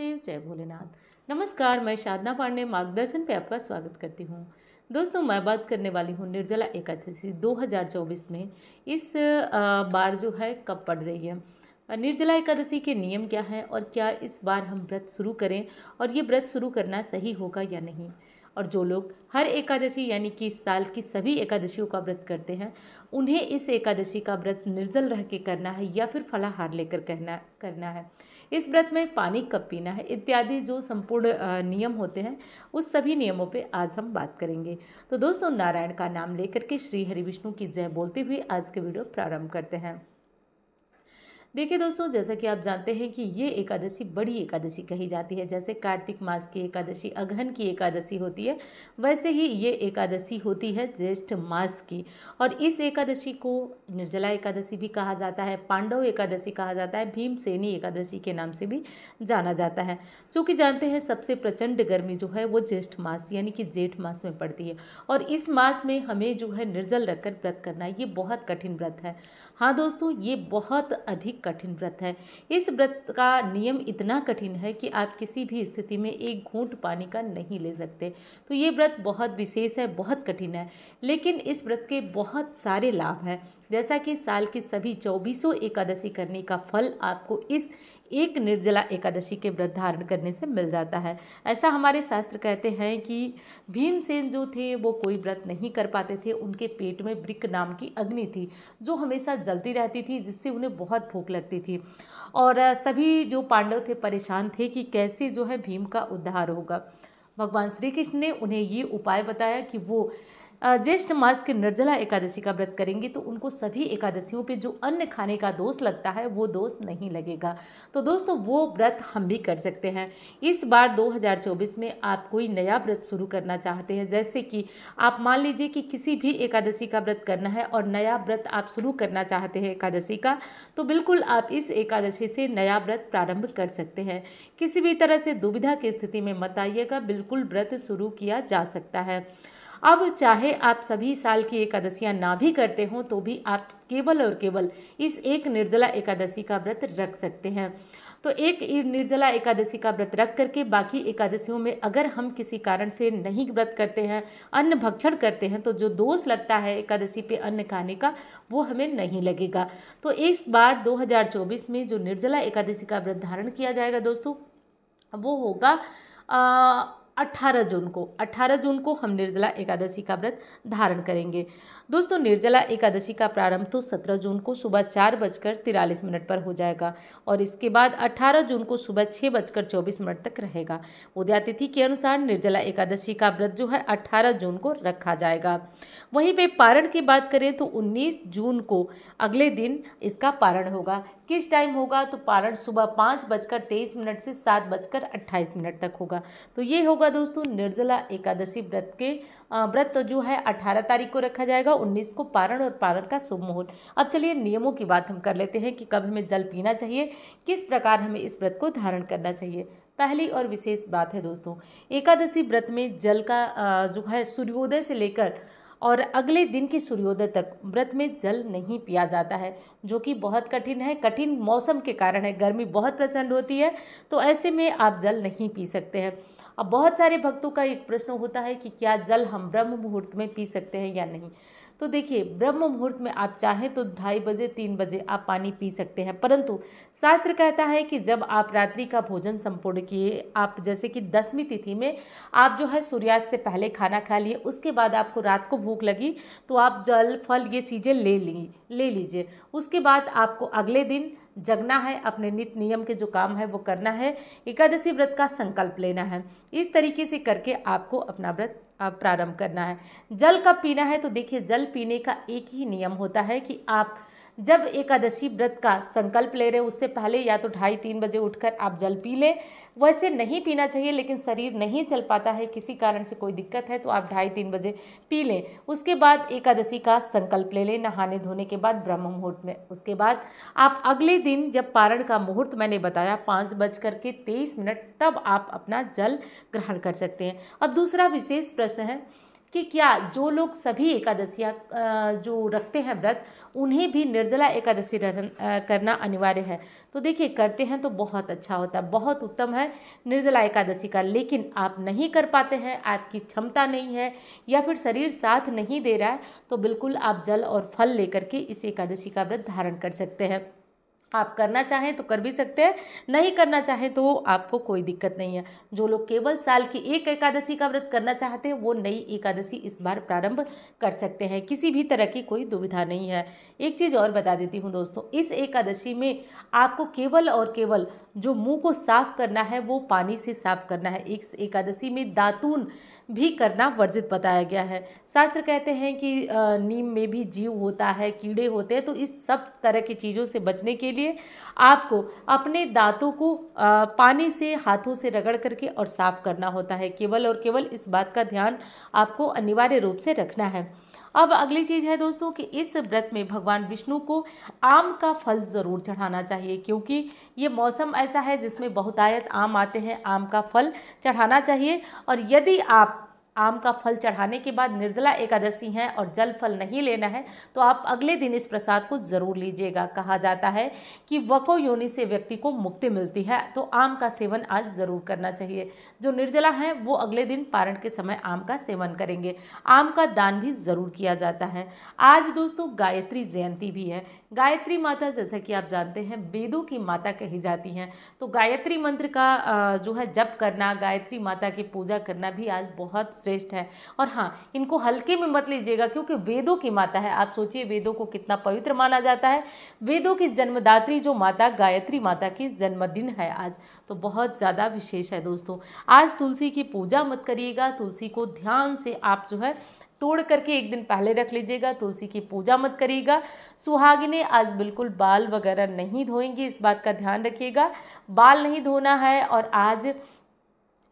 महादेव जय भोलेनाथ नमस्कार मैं साधना पांडे मार्गदर्शन पे आपका स्वागत करती हूँ दोस्तों मैं बात करने वाली हूँ निर्जला एकादशी 2024 में इस बार जो है कब पड़ रही है निर्जला एकादशी के नियम क्या हैं और क्या इस बार हम व्रत शुरू करें और ये व्रत शुरू करना सही होगा या नहीं और जो लोग हर एकादशी यानी कि इस साल की सभी एकादशियों का व्रत करते हैं उन्हें इस एकादशी का व्रत निर्जल रह के करना है या फिर फलाहार लेकर कहना करना है इस व्रत में पानी कब पीना है इत्यादि जो संपूर्ण नियम होते हैं उस सभी नियमों पे आज हम बात करेंगे तो दोस्तों नारायण का नाम लेकर के श्री हरि विष्णु की जय बोलते हुए आज के वीडियो प्रारंभ करते हैं देखिए दोस्तों जैसा कि आप जानते हैं कि ये एकादशी बड़ी एकादशी कही जाती है जैसे कार्तिक मास की एकादशी अगहन की एकादशी होती है वैसे ही ये एकादशी होती है ज्येष्ठ मास की और इस एकादशी को निर्जला एकादशी भी कहा जाता है पांडव एकादशी कहा जाता है भीमसेनी एकादशी के नाम से भी जाना जाता है चूँकि जानते हैं सबसे प्रचंड गर्मी जो है वो ज्येष्ठ मास यानी कि जेठ मास में पड़ती है और इस मास में हमें जो है निर्जल रखकर व्रत करना ये बहुत कठिन व्रत है हाँ दोस्तों ये बहुत अधिक कठिन व्रत है इस व्रत का नियम इतना कठिन है कि आप किसी भी स्थिति में एक घूंट पानी का नहीं ले सकते तो ये व्रत बहुत विशेष है बहुत कठिन है लेकिन इस व्रत के बहुत सारे लाभ हैं जैसा कि साल के सभी चौबीसों एकादशी करने का फल आपको इस एक निर्जला एकादशी के व्रत धारण करने से मिल जाता है ऐसा हमारे शास्त्र कहते हैं कि भीमसेन जो थे वो कोई व्रत नहीं कर पाते थे उनके पेट में ब्रिक नाम की अग्नि थी जो हमेशा जलती रहती थी जिससे उन्हें बहुत भूख लगती थी और सभी जो पांडव थे परेशान थे कि कैसे जो है भीम का उद्धार होगा भगवान श्री कृष्ण ने उन्हें ये उपाय बताया कि वो ज्येष्ठ मास के निर्जला एकादशी का व्रत करेंगे तो उनको सभी एकादशियों पे जो अन्न खाने का दोष लगता है वो दोष नहीं लगेगा तो दोस्तों वो व्रत हम भी कर सकते हैं इस बार 2024 में आप कोई नया व्रत शुरू करना चाहते हैं जैसे कि आप मान लीजिए कि किसी भी एकादशी का व्रत करना है और नया व्रत आप शुरू करना चाहते हैं एकादशी का तो बिल्कुल आप इस एकादशी से नया व्रत प्रारंभ कर सकते हैं किसी भी तरह से दुविधा की स्थिति में मत आइएगा बिल्कुल व्रत शुरू किया जा सकता है अब चाहे आप सभी साल की एकादशियाँ ना भी करते हों तो भी आप केवल और केवल इस एक निर्जला एकादशी का व्रत रख सकते हैं तो एक निर्जला एकादशी का व्रत रख करके बाकी एकादशियों में अगर हम किसी कारण से नहीं व्रत करते हैं अन्न भक्षण करते हैं तो जो दोष लगता है एकादशी पे अन्न खाने का वो हमें नहीं लगेगा तो इस बार 2024 में जो निर्जला एकादशी का व्रत धारण किया जाएगा दोस्तों वो होगा आ, 18 जून को 18 जून को हम निर्जला एकादशी का व्रत धारण करेंगे दोस्तों निर्जला एकादशी का प्रारंभ तो 17 जून को सुबह चार बजकर तिरालीस मिनट पर हो जाएगा और इसके बाद 18 जून को सुबह छः बजकर चौबीस मिनट तक रहेगा उदयातिथि के अनुसार निर्जला एकादशी का व्रत जो है 18 जून को रखा जाएगा वहीं पे पारण की बात करें तो 19 जून को अगले दिन इसका पारण होगा किस टाइम होगा तो पारण सुबह पाँच बजकर तेईस मिनट से सात बजकर अट्ठाईस मिनट तक होगा तो ये होगा दोस्तों निर्जला एकादशी व्रत के व्रत जो है अठारह तारीख को रखा जाएगा उन्नीस को पारण और पारण का शुभ मुहूर्त अब चलिए नियमों की बात हम कर लेते हैं कि कब हमें जल पीना चाहिए किस प्रकार हमें इस व्रत को धारण करना चाहिए पहली और विशेष बात है दोस्तों एकादशी व्रत में जल का जो है सूर्योदय से लेकर और अगले दिन के सूर्योदय तक व्रत में जल नहीं पिया जाता है जो कि बहुत कठिन है कठिन मौसम के कारण है गर्मी बहुत प्रचंड होती है तो ऐसे में आप जल नहीं पी सकते हैं अब बहुत सारे भक्तों का एक प्रश्न होता है कि क्या जल हम ब्रह्म मुहूर्त में पी सकते हैं या नहीं तो देखिए ब्रह्म मुहूर्त में आप चाहें तो ढाई बजे तीन बजे आप पानी पी सकते हैं परंतु शास्त्र कहता है कि जब आप रात्रि का भोजन संपूर्ण किए आप जैसे कि दसवीं तिथि में आप जो है सूर्यास्त से पहले खाना खा लिए उसके बाद आपको रात को भूख लगी तो आप जल फल ये चीज़ें ले ली ले लीजिए उसके बाद आपको अगले दिन जगना है अपने नित्य नियम के जो काम है वो करना है एकादशी व्रत का संकल्प लेना है इस तरीके से करके आपको अपना व्रत प्रारंभ करना है जल कब पीना है तो देखिए जल पीने का एक ही नियम होता है कि आप जब एकादशी व्रत का संकल्प ले रहे उससे पहले या तो ढाई तीन बजे उठकर आप जल पी लें वैसे नहीं पीना चाहिए लेकिन शरीर नहीं चल पाता है किसी कारण से कोई दिक्कत है तो आप ढाई तीन बजे पी लें उसके बाद एकादशी का संकल्प ले लें नहाने धोने के बाद ब्रह्म मुहूर्त में उसके बाद आप अगले दिन जब पारण का मुहूर्त मैंने बताया पाँच बज करके तेईस मिनट तब आप अपना जल ग्रहण कर सकते हैं अब दूसरा विशेष प्रश्न है कि क्या जो लोग सभी एकादशियाँ जो रखते हैं व्रत उन्हें भी निर्जला एकादशी करना अनिवार्य है तो देखिए करते हैं तो बहुत अच्छा होता है बहुत उत्तम है निर्जला एकादशी का लेकिन आप नहीं कर पाते हैं आपकी क्षमता नहीं है या फिर शरीर साथ नहीं दे रहा है तो बिल्कुल आप जल और फल लेकर के इस एकादशी का व्रत धारण कर सकते हैं आप करना चाहें तो कर भी सकते हैं नहीं करना चाहें तो आपको कोई दिक्कत नहीं है जो लोग केवल साल की एक एकादशी का व्रत करना चाहते हैं वो नई एकादशी इस बार प्रारंभ कर सकते हैं किसी भी तरह की कोई दुविधा नहीं है एक चीज़ और बता देती हूँ दोस्तों इस एकादशी में आपको केवल और केवल जो मुँह को साफ करना है वो पानी से साफ करना है इस एकादशी में दातून भी करना वर्जित बताया गया है शास्त्र कहते हैं कि नीम में भी जीव होता है कीड़े होते हैं तो इस सब तरह की चीज़ों से बचने के लिए आपको अपने दांतों को पानी से हाथों से रगड़ करके और साफ करना होता है केवल और केवल इस बात का ध्यान आपको अनिवार्य रूप से रखना है अब अगली चीज़ है दोस्तों कि इस व्रत में भगवान विष्णु को आम का फल ज़रूर चढ़ाना चाहिए क्योंकि ये मौसम ऐसा है जिसमें बहुतायत आम आते हैं आम का फल चढ़ाना चाहिए और यदि आप आम का फल चढ़ाने के बाद निर्जला एकादशी है और जल फल नहीं लेना है तो आप अगले दिन इस प्रसाद को ज़रूर लीजिएगा कहा जाता है कि वको योनि से व्यक्ति को मुक्ति मिलती है तो आम का सेवन आज ज़रूर करना चाहिए जो निर्जला है वो अगले दिन पारण के समय आम का सेवन करेंगे आम का दान भी ज़रूर किया जाता है आज दोस्तों गायत्री जयंती भी है गायत्री माता जैसा कि आप जानते हैं वेदों की माता कही जाती हैं तो गायत्री मंत्र का जो है जप करना गायत्री माता की पूजा करना भी आज बहुत श्रेष्ठ है और हाँ इनको हल्के में मत लीजिएगा क्योंकि वेदों की माता है आप सोचिए वेदों को कितना पवित्र माना जाता है वेदों की जन्मदात्री जो माता गायत्री माता की जन्मदिन है आज तो बहुत ज़्यादा विशेष है दोस्तों आज तुलसी की पूजा मत करिएगा तुलसी को ध्यान से आप जो है तोड़ करके एक दिन पहले रख लीजिएगा तुलसी की पूजा मत करिएगा सुहागिने आज बिल्कुल बाल वगैरह नहीं धोएंगी इस बात का ध्यान रखिएगा बाल नहीं धोना है और आज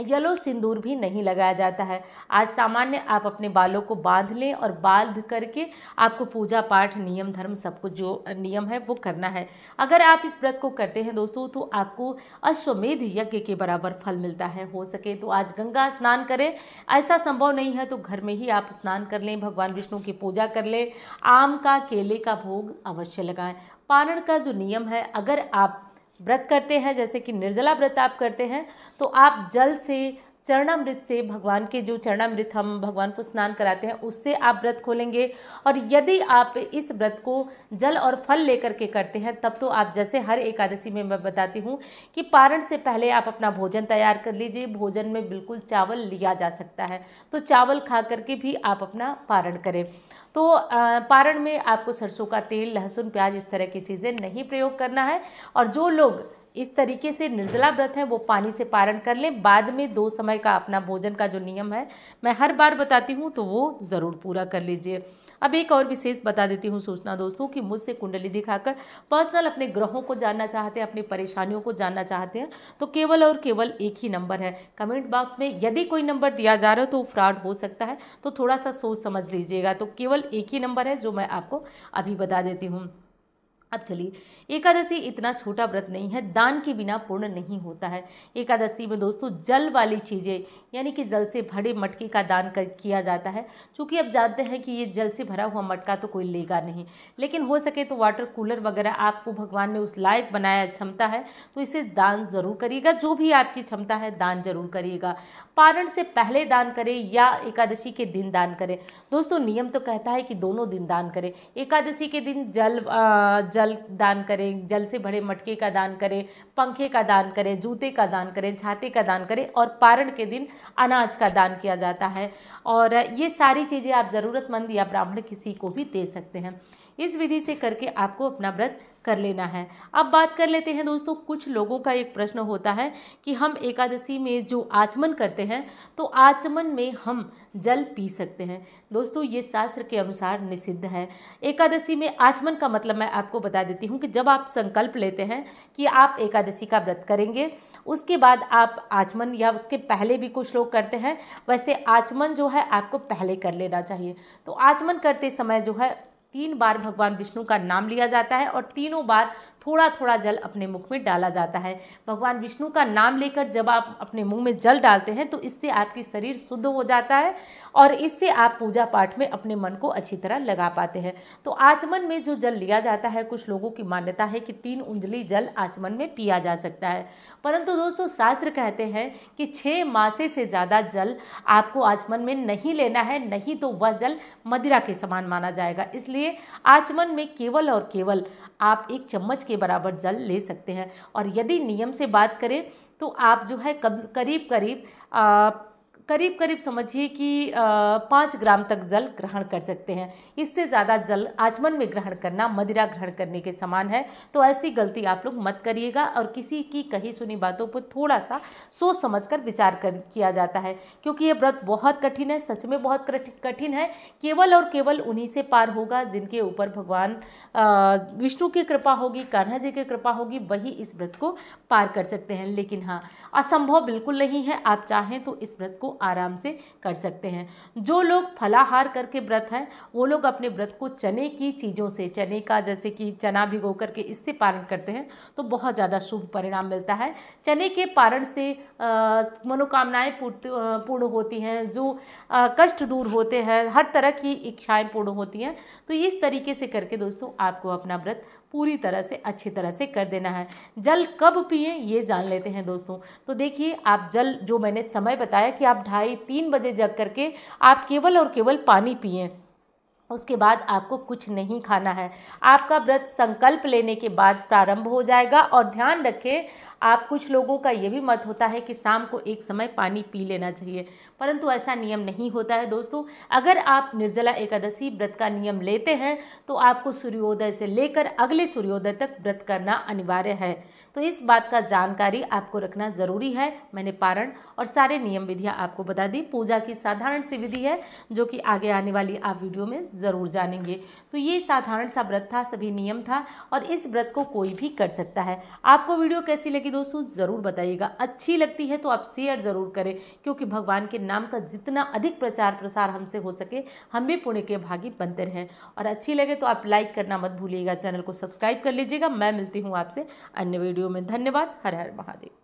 येलो सिंदूर भी नहीं लगाया जाता है आज सामान्य आप अपने बालों को बांध लें और बांध करके आपको पूजा पाठ नियम धर्म सब कुछ जो नियम है वो करना है अगर आप इस व्रत को करते हैं दोस्तों तो आपको अश्वमेध यज्ञ के बराबर फल मिलता है हो सके तो आज गंगा स्नान करें ऐसा संभव नहीं है तो घर में ही आप स्नान कर लें भगवान विष्णु की पूजा कर लें आम का केले का भोग अवश्य लगाएँ पारण का जो नियम है अगर आप व्रत करते हैं जैसे कि निर्जला व्रत आप करते हैं तो आप जल से चरणामृत से भगवान के जो चरणामृत हम भगवान को स्नान कराते हैं उससे आप व्रत खोलेंगे और यदि आप इस व्रत को जल और फल लेकर के करते हैं तब तो आप जैसे हर एकादशी में मैं बताती हूँ कि पारण से पहले आप अपना भोजन तैयार कर लीजिए भोजन में बिल्कुल चावल लिया जा सकता है तो चावल खा करके भी आप अपना पारण करें तो पारण में आपको सरसों का तेल लहसुन प्याज इस तरह की चीज़ें नहीं प्रयोग करना है और जो लोग इस तरीके से निर्जला व्रत है वो पानी से पारण कर लें बाद में दो समय का अपना भोजन का जो नियम है मैं हर बार बताती हूँ तो वो ज़रूर पूरा कर लीजिए अब एक और विशेष बता देती हूँ सूचना दोस्तों कि मुझसे कुंडली दिखाकर पर्सनल अपने ग्रहों को जानना चाहते हैं अपनी परेशानियों को जानना चाहते हैं तो केवल और केवल एक ही नंबर है कमेंट बॉक्स में यदि कोई नंबर दिया जा रहा हो तो फ्रॉड हो सकता है तो थोड़ा सा सोच समझ लीजिएगा तो केवल एक ही नंबर है जो मैं आपको अभी बता देती हूँ अब चलिए एकादशी इतना छोटा व्रत नहीं है दान के बिना पूर्ण नहीं होता है एकादशी में दोस्तों जल वाली चीज़ें यानी कि जल से भरे मटके का दान कर किया जाता है क्योंकि अब जानते हैं कि ये जल से भरा हुआ मटका तो कोई लेगा नहीं लेकिन हो सके तो वाटर कूलर वगैरह आपको भगवान ने उस लायक बनाया क्षमता है तो इसे दान ज़रूर करिएगा जो भी आपकी क्षमता है दान ज़रूर करिएगा पारण से पहले दान करें या एकादशी के दिन दान करें दोस्तों नियम तो कहता है कि दोनों दिन दान करें एकादशी के दिन जल आ, जल दान करें जल से भरे मटके का दान करें पंखे का दान करें जूते का दान करें छाते का दान करें और पारण के दिन अनाज का दान किया जाता है और ये सारी चीज़ें आप ज़रूरतमंद या ब्राह्मण किसी को भी दे सकते हैं इस विधि से करके आपको अपना व्रत कर लेना है अब बात कर लेते हैं दोस्तों कुछ लोगों का एक प्रश्न होता है कि हम एकादशी में जो आचमन करते हैं तो आचमन में हम जल पी सकते हैं दोस्तों ये शास्त्र के अनुसार निषिद्ध है एकादशी में आचमन का मतलब मैं आपको बता देती हूँ कि जब आप संकल्प लेते हैं कि आप एकादशी का व्रत करेंगे उसके बाद आप आचमन या उसके पहले भी कुछ लोग करते हैं वैसे आचमन जो है आपको पहले कर लेना चाहिए तो आचमन करते समय जो है तीन बार भगवान विष्णु का नाम लिया जाता है और तीनों बार थोड़ा थोड़ा जल अपने मुख में डाला जाता है भगवान विष्णु का नाम लेकर जब आप अपने मुंह में जल डालते हैं तो इससे आपकी शरीर शुद्ध हो जाता है और इससे आप पूजा पाठ में अपने मन को अच्छी तरह लगा पाते हैं तो आचमन में जो जल लिया जाता है कुछ लोगों की मान्यता है कि तीन उंजली जल आचमन में पिया जा सकता है परंतु दोस्तों शास्त्र कहते हैं कि छः मासे से ज़्यादा जल आपको आचमन में नहीं लेना है नहीं तो वह जल मदिरा के समान माना जाएगा इसलिए आचमन में केवल और केवल आप एक चम्मच के के बराबर जल ले सकते हैं और यदि नियम से बात करें तो आप जो है कब करीब करीब करीब करीब समझिए कि पाँच ग्राम तक जल ग्रहण कर सकते हैं इससे ज़्यादा जल आचमन में ग्रहण करना मदिरा ग्रहण करने के समान है तो ऐसी गलती आप लोग मत करिएगा और किसी की कही सुनी बातों पर थोड़ा सा सोच समझ कर विचार कर किया जाता है क्योंकि ये व्रत बहुत कठिन है सच में बहुत कठिन है केवल और केवल उन्हीं से पार होगा जिनके ऊपर भगवान विष्णु की कृपा होगी कान्हा जी की कृपा होगी वही इस व्रत को पार कर सकते हैं लेकिन हाँ असंभव बिल्कुल नहीं है आप चाहें तो इस व्रत को आराम से कर सकते हैं जो लोग फलाहार करके व्रत हैं वो लोग अपने व्रत को चने की चीज़ों से चने का जैसे कि चना भिगो करके इससे पारण करते हैं तो बहुत ज़्यादा शुभ परिणाम मिलता है चने के पारण से मनोकामनाएँ पूर्ण होती हैं जो आ, कष्ट दूर होते हैं हर तरह की इच्छाएँ पूर्ण होती हैं तो इस तरीके से करके दोस्तों आपको अपना व्रत पूरी तरह से अच्छी तरह से कर देना है जल कब पिए ये जान लेते हैं दोस्तों तो देखिए आप जल जो मैंने समय बताया कि आप ढाई तीन बजे जग करके आप केवल और केवल पानी पिए उसके बाद आपको कुछ नहीं खाना है आपका व्रत संकल्प लेने के बाद प्रारंभ हो जाएगा और ध्यान रखें आप कुछ लोगों का ये भी मत होता है कि शाम को एक समय पानी पी लेना चाहिए परंतु ऐसा नियम नहीं होता है दोस्तों अगर आप निर्जला एकादशी व्रत का नियम लेते हैं तो आपको सूर्योदय से लेकर अगले सूर्योदय तक व्रत करना अनिवार्य है तो इस बात का जानकारी आपको रखना ज़रूरी है मैंने पारण और सारे नियम विधियाँ आपको बता दी पूजा की साधारण सी विधि है जो कि आगे आने वाली आप वीडियो में ज़रूर जानेंगे तो ये साधारण सा व्रत था सभी नियम था और इस व्रत को कोई भी कर सकता है आपको वीडियो कैसी लगी दोस्तों ज़रूर बताइएगा अच्छी लगती है तो आप शेयर ज़रूर करें क्योंकि भगवान के नाम का जितना अधिक प्रचार प्रसार हमसे हो सके हम भी पुण्य के भागी बनते रहें और अच्छी लगे तो आप लाइक करना मत भूलिएगा चैनल को सब्सक्राइब कर लीजिएगा मैं मिलती हूँ आपसे अन्य वीडियो में धन्यवाद हर हर महादेव